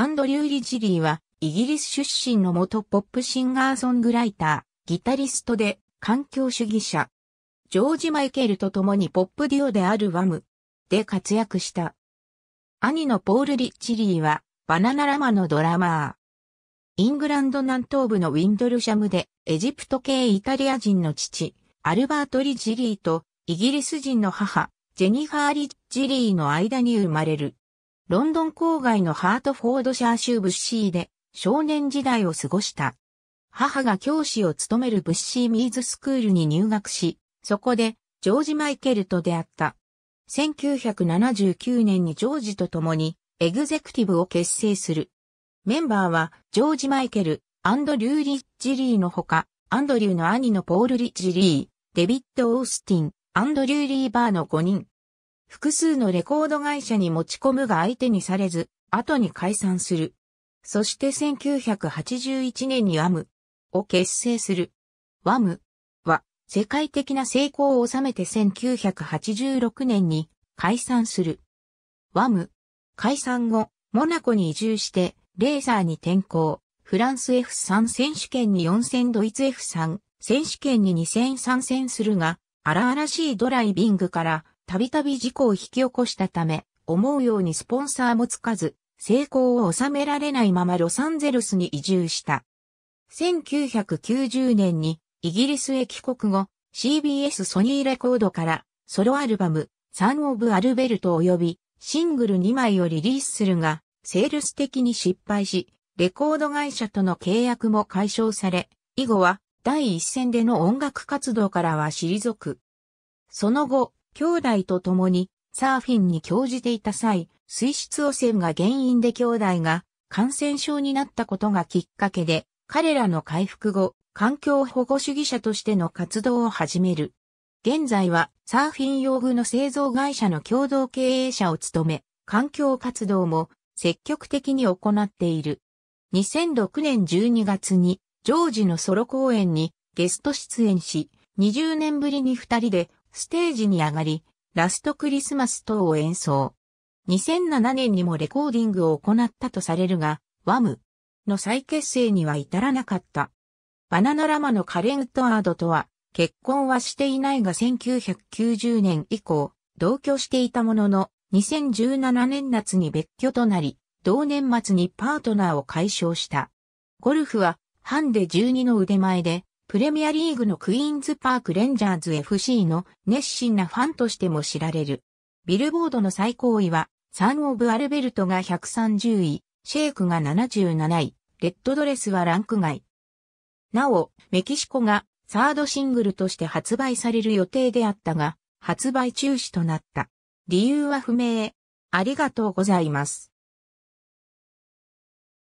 アンドリュー・リジリーは、イギリス出身の元ポップシンガーソングライター、ギタリストで、環境主義者。ジョージ・マイケルと共にポップデュオであるワムで活躍した。兄のポール・リッチリーは、バナナラマのドラマー。イングランド南東部のウィンドルシャムで、エジプト系イタリア人の父、アルバート・リッジリーと、イギリス人の母、ジェニファー・リッジリーの間に生まれる。ロンドン郊外のハートフォードシャー州ブッシーで少年時代を過ごした。母が教師を務めるブッシーミーズスクールに入学し、そこでジョージ・マイケルと出会った。1979年にジョージと共にエグゼクティブを結成する。メンバーはジョージ・マイケル、アンドリュー・リッジリーのほか、アンドリューの兄のポール・リッジリー、デビッド・オースティン、アンドリュー・リーバーの5人。複数のレコード会社に持ち込むが相手にされず、後に解散する。そして1981年に WAM を結成する。WAM は世界的な成功を収めて1986年に解散する。WAM 解散後、モナコに移住して、レーサーに転向。フランス F3 選手権に4戦ドイツ F3 選手権に2戦参戦するが、荒々しいドライビングからたびたび事故を引き起こしたため、思うようにスポンサーもつかず、成功を収められないままロサンゼルスに移住した。1990年にイギリスへ帰国後、CBS ソニーレコードからソロアルバム、サン・オブ・アルベルト及びシングル2枚をリリースするが、セールス的に失敗し、レコード会社との契約も解消され、以後は第一線での音楽活動からは退く。その後、兄弟と共にサーフィンに興じていた際、水質汚染が原因で兄弟が感染症になったことがきっかけで、彼らの回復後、環境保護主義者としての活動を始める。現在はサーフィン用具の製造会社の共同経営者を務め、環境活動も積極的に行っている。2006年12月にジョージのソロ公演にゲスト出演し、20年ぶりに二人でステージに上がり、ラストクリスマス等を演奏。2007年にもレコーディングを行ったとされるが、ワムの再結成には至らなかった。バナナラマのカレン・ウッドワードとは、結婚はしていないが1990年以降、同居していたものの、2017年夏に別居となり、同年末にパートナーを解消した。ゴルフは、ハンデ12の腕前で、プレミアリーグのクイーンズパークレンジャーズ FC の熱心なファンとしても知られる。ビルボードの最高位は、サンオブ・アルベルトが130位、シェイクが77位、レッドドレスはランク外。なお、メキシコがサードシングルとして発売される予定であったが、発売中止となった。理由は不明。ありがとうございます。